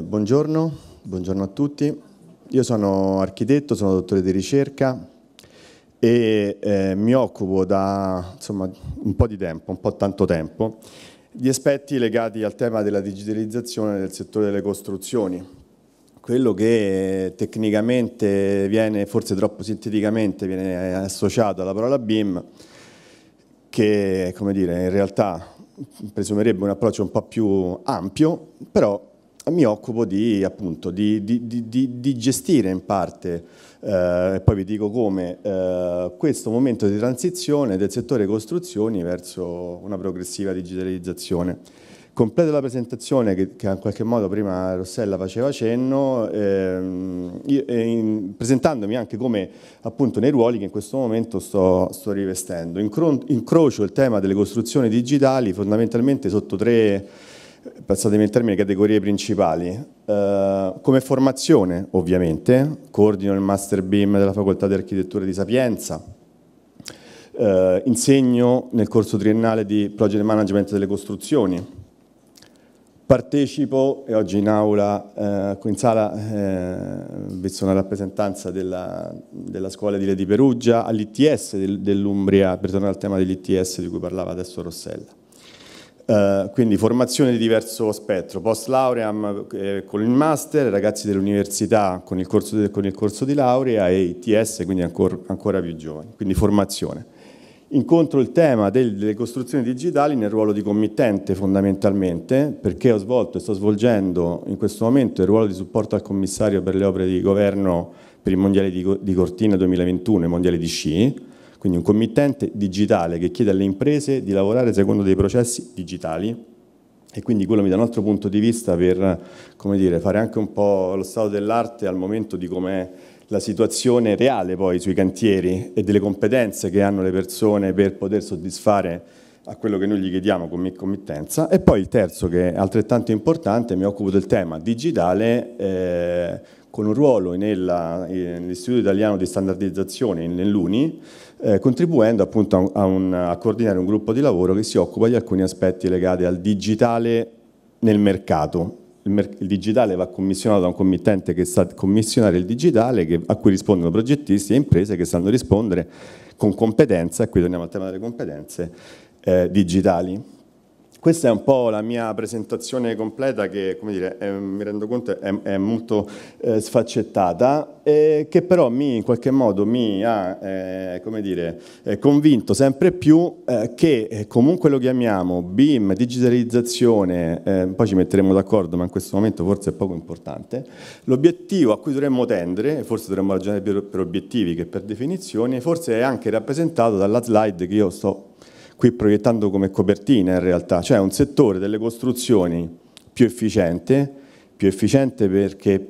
Eh, buongiorno, buongiorno, a tutti. Io sono architetto, sono dottore di ricerca e eh, mi occupo da insomma, un po' di tempo, un po' tanto tempo, di aspetti legati al tema della digitalizzazione del settore delle costruzioni. Quello che eh, tecnicamente viene, forse troppo sinteticamente, viene eh, associato alla parola BIM, che dire, in realtà presumerebbe un approccio un po' più ampio, però mi occupo di, appunto, di, di, di gestire in parte, eh, poi vi dico come, eh, questo momento di transizione del settore costruzioni verso una progressiva digitalizzazione. Completo la presentazione che, che in qualche modo prima Rossella faceva cenno, ehm, io, in, presentandomi anche come appunto nei ruoli che in questo momento sto, sto rivestendo. Incro, incrocio il tema delle costruzioni digitali fondamentalmente sotto tre passatemi il termine, categorie principali. Eh, come formazione, ovviamente, coordino il Master BIM della Facoltà di Architettura di Sapienza, eh, insegno nel corso triennale di Project Management delle Costruzioni, partecipo e oggi in aula, qui eh, in sala, eh, visto una rappresentanza della, della scuola edile di Perugia all'ITS dell'Umbria, per tornare al tema dell'ITS di cui parlava adesso Rossella. Eh, quindi formazione di diverso spettro, post lauream eh, con il master, ragazzi dell'università con, de, con, il corso di laurea e ITS, quindi ancora, ancora più giovani, quindi formazione. Incontro il tema del, delle costruzioni digitali nel ruolo di committente fondamentalmente, perché ho svolto e sto svolgendo in questo momento il ruolo di supporto al commissario per le opere di governo per i mondiali di, di Cortina 2021 e mondiali di Sci, quindi un committente digitale che chiede alle imprese di lavorare secondo dei processi digitali e quindi quello mi dà un altro punto di vista per dire, fare anche un po' lo stato dell'arte al momento di com'è la situazione reale poi sui cantieri e delle competenze che hanno le persone per poter soddisfare a quello che noi gli chiediamo come committenza. E poi il terzo, che è altrettanto importante, mi occupo del tema digitale eh, con un ruolo eh, nell'Istituto Italiano di Standardizzazione, nell'UNI, eh, contribuendo appunto a, un, a, un, a coordinare un gruppo di lavoro che si occupa di alcuni aspetti legati al digitale nel mercato, il, digitale va commissionato da un committente che sa commissionare il digitale, che, a cui rispondono progettisti e imprese che sanno rispondere con competenza, e qui torniamo al tema delle competenze, eh, digitali. Questa è un po' la mia presentazione completa che, come dire, è, mi rendo conto è, è molto eh, sfaccettata, eh, che però mi, in qualche modo mi ha, eh, come dire, eh, convinto sempre più eh, che eh, comunque lo chiamiamo BIM, digitalizzazione, poi ci metteremo d'accordo, ma in questo momento forse è poco importante, l'obiettivo a cui dovremmo tendere, forse dovremmo ragionare più per obiettivi che per definizioni, forse è anche rappresentato dalla slide che io sto qui proiettando come copertina in realtà, cioè un settore delle costruzioni più efficiente, più efficiente perché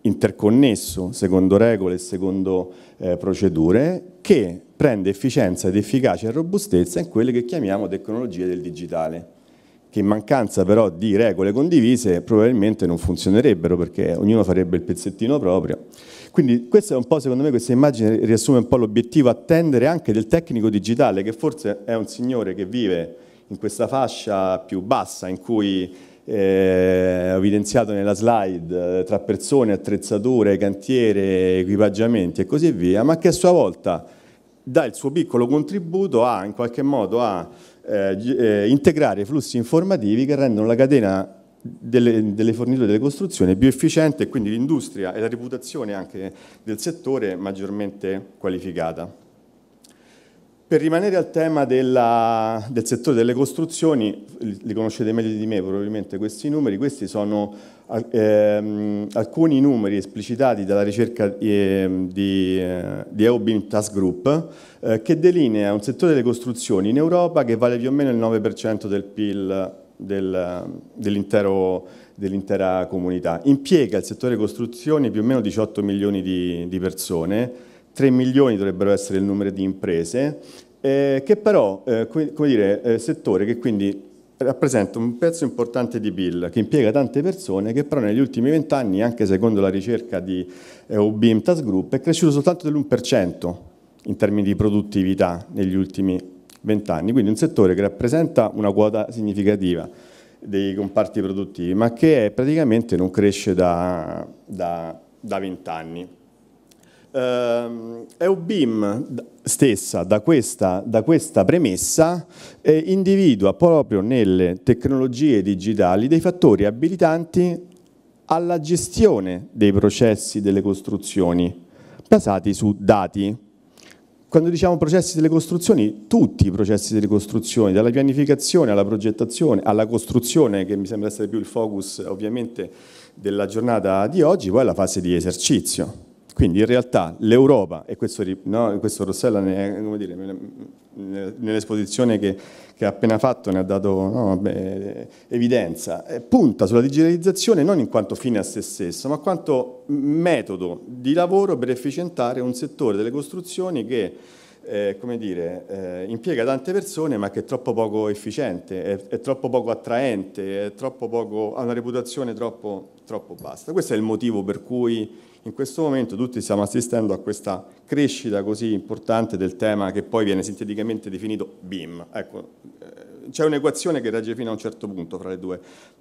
interconnesso secondo regole e secondo eh, procedure, che prende efficienza ed efficacia e robustezza in quelle che chiamiamo tecnologie del digitale che in mancanza però di regole condivise probabilmente non funzionerebbero perché ognuno farebbe il pezzettino proprio. Quindi questa è un po', secondo me, questa immagine riassume un po' l'obiettivo attendere anche del tecnico digitale, che forse è un signore che vive in questa fascia più bassa in cui eh, ho evidenziato nella slide eh, tra persone, attrezzature, cantiere, equipaggiamenti e così via, ma che a sua volta dà il suo piccolo contributo a, in qualche modo, a eh, eh, integrare flussi informativi che rendono la catena delle, delle forniture delle costruzioni più efficiente e quindi l'industria e la reputazione anche del settore maggiormente qualificata. Per rimanere al tema della, del settore delle costruzioni, li conoscete meglio di me probabilmente questi numeri, questi sono eh, ehm, alcuni numeri esplicitati dalla ricerca ehm, di, eh, di, di EOBIM Task Group eh, che delinea un settore delle costruzioni in Europa che vale più o meno il 9% del PIL del, dell'intera comunità. Impiega il settore costruzioni più o meno 18 milioni di, di persone, 3 milioni dovrebbero essere il numero di imprese eh, che però eh, come dire, eh, settore che quindi rappresenta un pezzo importante di PIL che impiega tante persone che però negli ultimi vent'anni, anche secondo la ricerca di eh, Task Group, è cresciuto soltanto dell'1% in termini di produttività negli ultimi vent'anni, quindi un settore che rappresenta una quota significativa dei comparti produttivi, ma che praticamente non cresce da vent'anni. EUBIM stessa da questa, da questa premessa eh, individua proprio nelle tecnologie digitali dei fattori abilitanti alla gestione dei processi delle costruzioni basati su dati. Quando diciamo processi delle costruzioni, tutti i processi delle costruzioni, dalla pianificazione alla progettazione, alla costruzione, che mi sembra essere più il focus ovviamente della giornata di oggi, poi alla fase di esercizio. Quindi in realtà l'Europa, e questo, no, questo Rossella nell'esposizione che, che, ha appena fatto ne ha dato no, beh, evidenza, eh, punta sulla digitalizzazione non in quanto fine a se stesso, ma quanto metodo di lavoro per efficientare un settore delle costruzioni che eh, come dire, eh, impiega tante persone ma che è troppo poco efficiente, è, è troppo poco attraente, troppo poco, ha una reputazione troppo, troppo bassa. Questo è il motivo per cui in questo momento tutti stiamo assistendo a questa crescita così importante del tema che poi viene sinteticamente definito BIM. Ecco, eh, c'è un'equazione che regge fino a un certo punto fra le, due,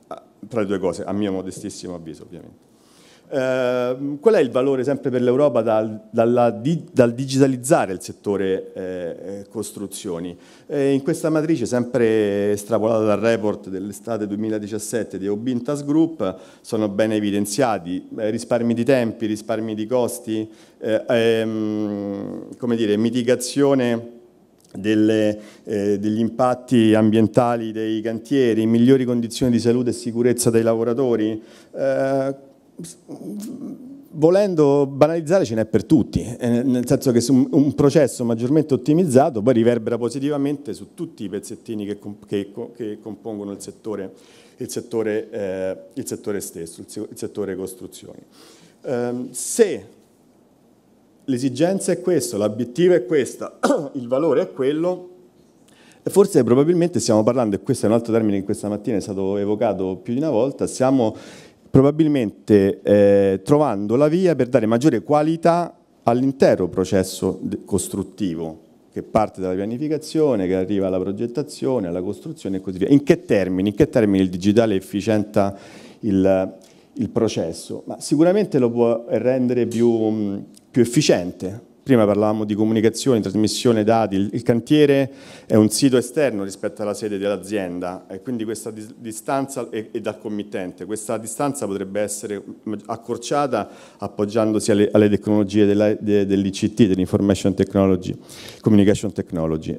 eh, fra le due cose, a mio modestissimo avviso ovviamente. Ehm, qual è il valore sempre per l'Europa dal, dal, digitalizzare il settore eh, eh costruzioni? Eh, in questa matrice, sempre estrapolata dal report dell'estate 2017 di Obintas Group, sono ben evidenziati eh, risparmi di tempi, risparmi di costi, eh, ehm, come dire, mitigazione delle, eh, degli impatti ambientali dei cantieri, migliori condizioni di salute e sicurezza dei lavoratori, eh, volendo banalizzare ce n'è per tutti, eh, nel senso che un processo maggiormente ottimizzato poi riverbera positivamente su tutti i pezzettini che, che, che compongono il settore, il, settore, eh, il settore, stesso, il settore costruzioni. Ehm, se l'esigenza è questa, l'obiettivo è questo, il valore è quello, forse probabilmente stiamo parlando, e questo è un altro termine che questa mattina è stato evocato più di una volta, stiamo probabilmente eh, trovando la via per dare maggiore qualità all'intero processo costruttivo che parte dalla pianificazione, che arriva alla progettazione, alla costruzione e così via. In che termini, in che termini il digitale efficienta il, il processo? Ma sicuramente lo può rendere più, più efficiente, Prima parlavamo di comunicazioni, trasmissione dati, il cantiere è un sito esterno rispetto alla sede dell'azienda e quindi questa distanza è, è, dal committente, questa distanza potrebbe essere accorciata appoggiandosi alle, alle tecnologie dell'ICT, de, dell dell'Information Technology, Communication Technology.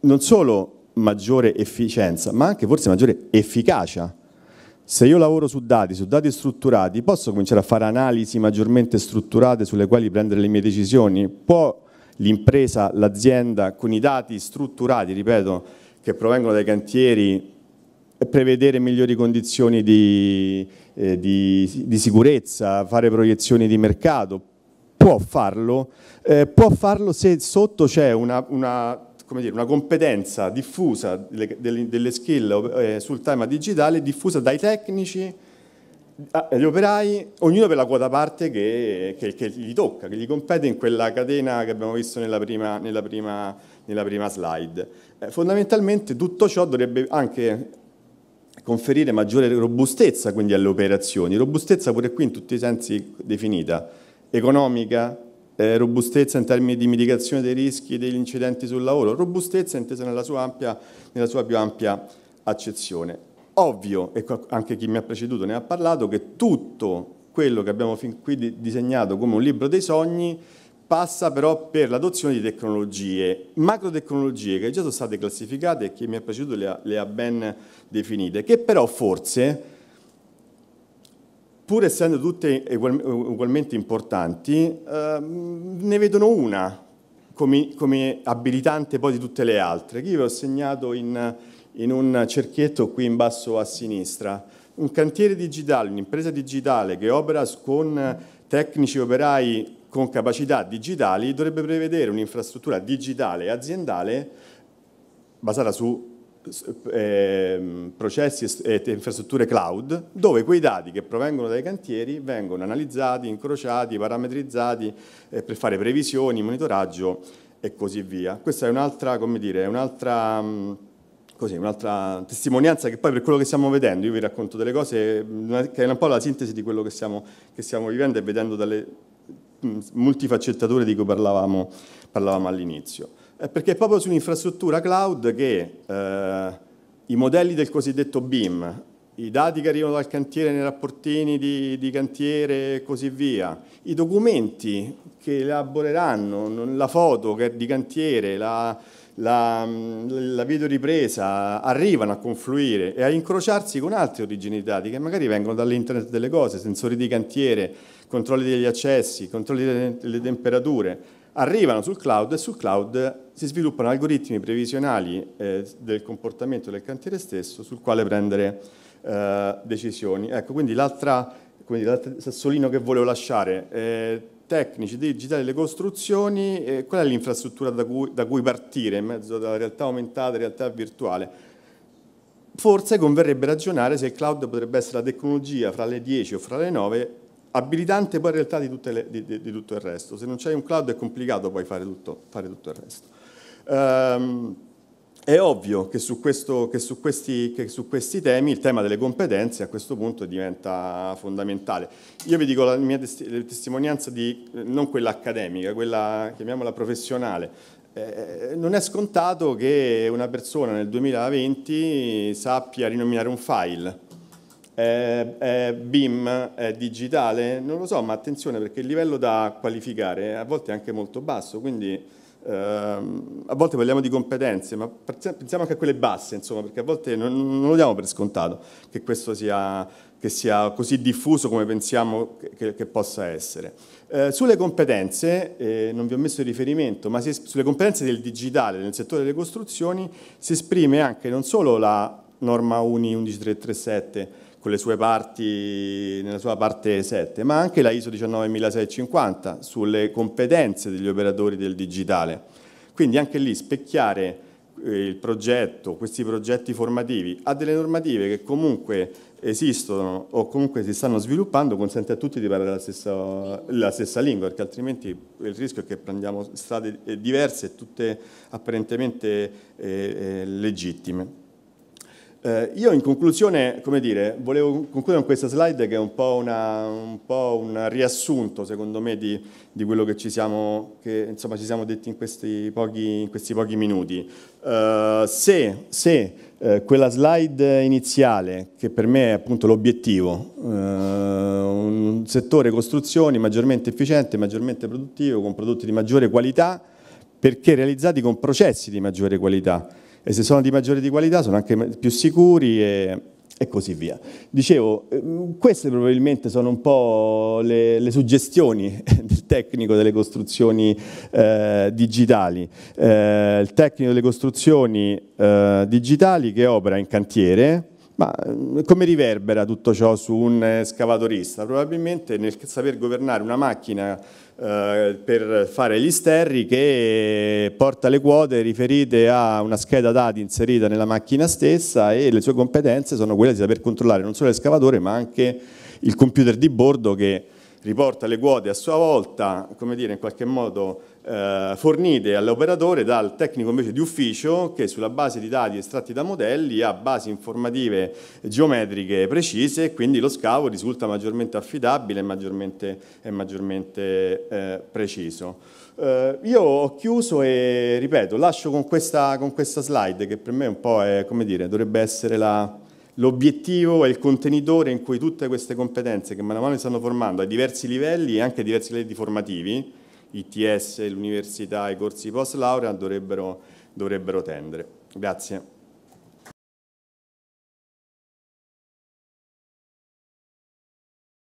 Non solo maggiore efficienza, ma anche forse maggiore efficacia se io lavoro su dati, su dati strutturati, posso cominciare a fare analisi maggiormente strutturate sulle quali prendere le mie decisioni? Può l'impresa, l'azienda, con i dati strutturati, ripeto, che provengono dai cantieri, prevedere migliori condizioni di, eh, di, di sicurezza, fare proiezioni di mercato? Può farlo? Eh, può farlo se sotto c'è una, una come dire, una competenza diffusa delle, delle skill eh, sul tema digitale diffusa dai tecnici, agli operai, ognuno per la quota parte che, che, che, gli tocca, che gli compete in quella catena che abbiamo visto nella prima, nella prima, nella prima slide. Eh, fondamentalmente tutto ciò dovrebbe anche conferire maggiore robustezza quindi alle operazioni, robustezza pure qui in tutti i sensi definita, economica, eh, robustezza in termini di mitigazione dei rischi e degli incidenti sul lavoro, robustezza intesa nella sua, ampia, nella sua più ampia accezione. Ovvio, e anche chi mi ha preceduto ne ha parlato, che tutto quello che abbiamo fin qui disegnato come un libro dei sogni passa però per l'adozione di tecnologie, macrotecnologie che già sono state classificate e chi mi ha preceduto le ha, le ha ben definite, che però forse pur essendo tutte ugualmente importanti, ehm, ne vedono una come, come, abilitante poi di tutte le altre, che io vi ho segnato in, in un cerchietto qui in basso a sinistra. Un cantiere digitale, un'impresa digitale che opera con tecnici operai con capacità digitali dovrebbe prevedere un'infrastruttura digitale e aziendale basata su Ehm, processi e infrastrutture cloud, dove quei dati che provengono dai cantieri vengono analizzati, incrociati, parametrizzati eh, per fare previsioni, monitoraggio e così via. Questa è un'altra, come Un mm, testimonianza che poi per quello che stiamo vedendo, io vi racconto delle cose mm, che è un po' la sintesi di quello che stiamo, che stiamo vivendo e vedendo dalle mm, multifaccettature di cui parlavamo, parlavamo all'inizio. Eh, perché è proprio sull'infrastruttura cloud che eh, i modelli del cosiddetto BIM, i dati che arrivano dal cantiere nei rapportini di, di cantiere e così via, i documenti che elaboreranno, la foto di cantiere, la, la, la videoripresa, arrivano a confluire e a incrociarsi con altre origini di dati che magari vengono dall'internet delle cose, sensori di cantiere, controlli degli accessi, controlli delle temperature, arrivano sul cloud e sul cloud si sviluppano algoritmi previsionali eh, del comportamento del cantiere stesso sul quale prendere eh, decisioni. Ecco, quindi l'altra, sassolino che volevo lasciare, eh, tecnici, digitali, le costruzioni, eh, qual è l'infrastruttura da, da cui, partire in mezzo alla realtà aumentata, realtà virtuale? Forse converrebbe ragionare se il cloud potrebbe essere la tecnologia fra le 10 o fra le 9 abilitante poi in realtà di, le, di, di, di tutto il resto. Se non c'è un cloud è complicato poi fare tutto, fare tutto il resto. Um, è ovvio che su, questo, che, su questi, che su, questi, temi il tema delle competenze a questo punto diventa fondamentale. Io vi dico la mia testimonianza di, non quella accademica, quella chiamiamola professionale. Eh, eh non è scontato che una persona nel 2020 sappia rinominare un file. È, è BIM, è digitale, non lo so, ma attenzione perché il livello da qualificare a volte è anche molto basso, quindi Ehm, a volte parliamo di competenze, ma pensiamo anche a quelle basse, insomma, perché a volte non, non lo diamo per scontato che questo sia, che sia così diffuso come pensiamo che, che possa essere. Eh, sulle competenze, eh, non vi ho messo il riferimento, ma si, sulle competenze del digitale nel settore delle costruzioni si esprime anche non solo la norma UNI 11337, con le sue parti, nella sua parte 7, ma anche la ISO 19650 sulle competenze degli operatori del digitale. Quindi anche lì specchiare eh, il progetto, questi progetti formativi, a delle normative che comunque esistono o comunque si stanno sviluppando consente a tutti di parlare la stessa, la stessa lingua, perché altrimenti il rischio è che prendiamo strade eh, diverse, tutte apparentemente eh, eh legittime. Eh, io in conclusione, come dire, volevo concludere con questa slide che è un po', una, un, po un riassunto, secondo me, di, di quello che ci siamo, che, insomma, ci siamo detti in questi pochi, in questi pochi minuti. Eh, se, se eh, quella slide iniziale, che per me è appunto l'obiettivo, eh, un settore costruzioni maggiormente efficiente, maggiormente produttivo, con prodotti di maggiore qualità, perché realizzati con processi di maggiore qualità, e se sono di maggiore di qualità sono anche più sicuri e, e così via. Dicevo, ehm, queste probabilmente sono un po' le, le suggestioni del tecnico delle costruzioni eh, digitali. Eh, il tecnico delle costruzioni eh, digitali che opera in cantiere, ma mm, come riverbera tutto ciò su un eh, scavatorista? Probabilmente nel saper governare una macchina eh, per fare gli sterri che porta le quote riferite a una scheda dati inserita nella macchina stessa e le sue competenze sono quelle di saper controllare non solo l'escavatore ma anche il computer di bordo che riporta le quote a sua volta, come dire, in qualche modo eh, fornite all'operatore dal tecnico invece di ufficio che sulla base di dati estratti da modelli ha basi informative geometriche precise e quindi lo scavo risulta maggiormente affidabile e maggiormente, e maggiormente eh, preciso. Eh, io ho chiuso e ripeto, lascio con questa, con questa slide che per me un po' è, come dire, dovrebbe essere la, L'obiettivo è il contenitore in cui tutte queste competenze che man mano si stanno formando a diversi livelli e anche a diversi livelli formativi, ITS, l'università, i corsi post laurea dovrebbero, dovrebbero tendere. Grazie.